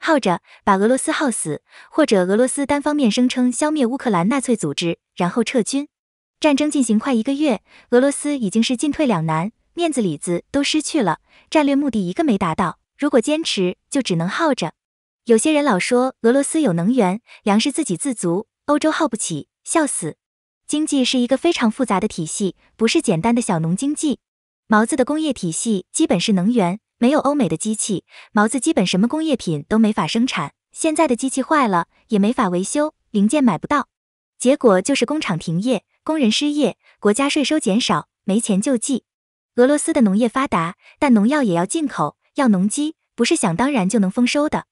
耗着，把俄罗斯耗死，或者俄罗斯单方面声称消灭乌克兰纳粹组织，然后撤军。战争进行快一个月，俄罗斯已经是进退两难，面子里子都失去了，战略目的一个没达到。如果坚持，就只能耗着。有些人老说俄罗斯有能源、粮食自给自足，欧洲耗不起，笑死。经济是一个非常复杂的体系，不是简单的小农经济。毛子的工业体系基本是能源。没有欧美的机器，毛子基本什么工业品都没法生产。现在的机器坏了也没法维修，零件买不到，结果就是工厂停业，工人失业，国家税收减少，没钱救济。俄罗斯的农业发达，但农药也要进口，要农机，不是想当然就能丰收的。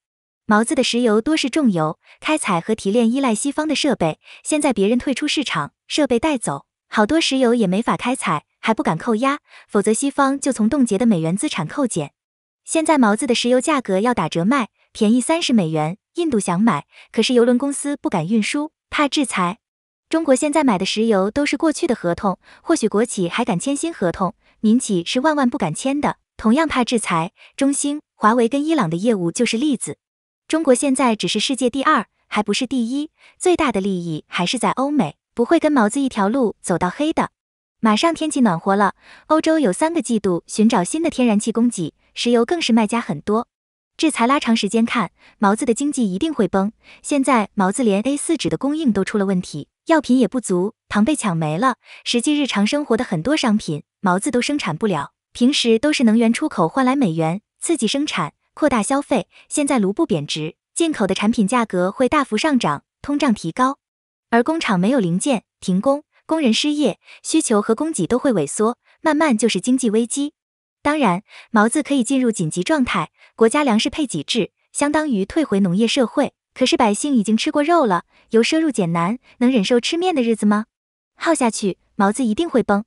毛子的石油多是重油，开采和提炼依赖西方的设备，现在别人退出市场，设备带走，好多石油也没法开采，还不敢扣押，否则西方就从冻结的美元资产扣减。现在毛子的石油价格要打折卖，便宜三十美元。印度想买，可是邮轮公司不敢运输，怕制裁。中国现在买的石油都是过去的合同，或许国企还敢签新合同，民企是万万不敢签的，同样怕制裁。中兴、华为跟伊朗的业务就是例子。中国现在只是世界第二，还不是第一，最大的利益还是在欧美，不会跟毛子一条路走到黑的。马上天气暖和了，欧洲有三个季度寻找新的天然气供给。石油更是卖家很多，制裁拉长时间看，毛子的经济一定会崩。现在毛子连 A 四纸的供应都出了问题，药品也不足，糖被抢没了，实际日常生活的很多商品毛子都生产不了。平时都是能源出口换来美元，刺激生产，扩大消费。现在卢布贬值，进口的产品价格会大幅上涨，通胀提高，而工厂没有零件，停工，工人失业，需求和供给都会萎缩，慢慢就是经济危机。当然，毛子可以进入紧急状态，国家粮食配给制相当于退回农业社会。可是百姓已经吃过肉了，由奢入俭难，能忍受吃面的日子吗？耗下去，毛子一定会崩。